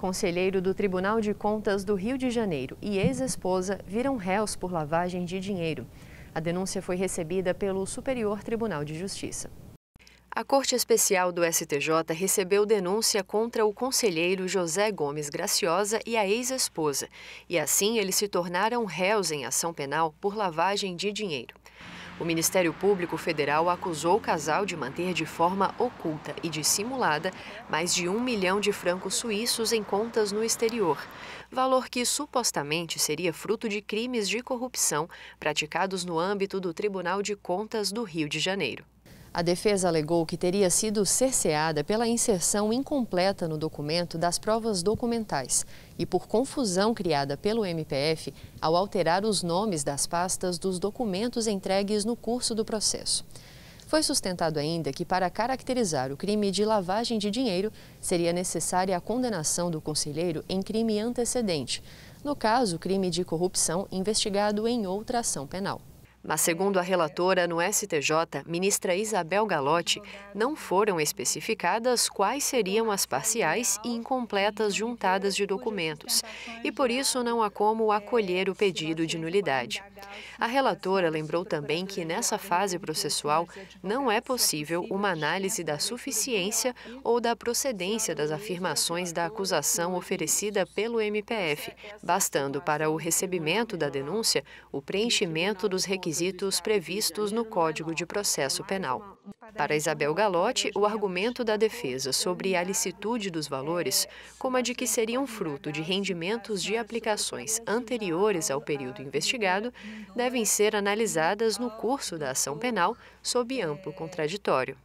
Conselheiro do Tribunal de Contas do Rio de Janeiro e ex-esposa viram réus por lavagem de dinheiro. A denúncia foi recebida pelo Superior Tribunal de Justiça. A Corte Especial do STJ recebeu denúncia contra o conselheiro José Gomes Graciosa e a ex-esposa, e assim eles se tornaram réus em ação penal por lavagem de dinheiro. O Ministério Público Federal acusou o casal de manter de forma oculta e dissimulada mais de um milhão de francos suíços em contas no exterior, valor que supostamente seria fruto de crimes de corrupção praticados no âmbito do Tribunal de Contas do Rio de Janeiro. A defesa alegou que teria sido cerceada pela inserção incompleta no documento das provas documentais e por confusão criada pelo MPF ao alterar os nomes das pastas dos documentos entregues no curso do processo. Foi sustentado ainda que, para caracterizar o crime de lavagem de dinheiro, seria necessária a condenação do conselheiro em crime antecedente, no caso, crime de corrupção investigado em outra ação penal. Mas, segundo a relatora no STJ, ministra Isabel Galotti, não foram especificadas quais seriam as parciais e incompletas juntadas de documentos, e por isso não há como acolher o pedido de nulidade. A relatora lembrou também que, nessa fase processual, não é possível uma análise da suficiência ou da procedência das afirmações da acusação oferecida pelo MPF, bastando para o recebimento da denúncia o preenchimento dos requisitos requisitos previstos no Código de Processo Penal. Para Isabel Galotti, o argumento da defesa sobre a licitude dos valores, como a de que seriam fruto de rendimentos de aplicações anteriores ao período investigado, devem ser analisadas no curso da ação penal sob amplo contraditório.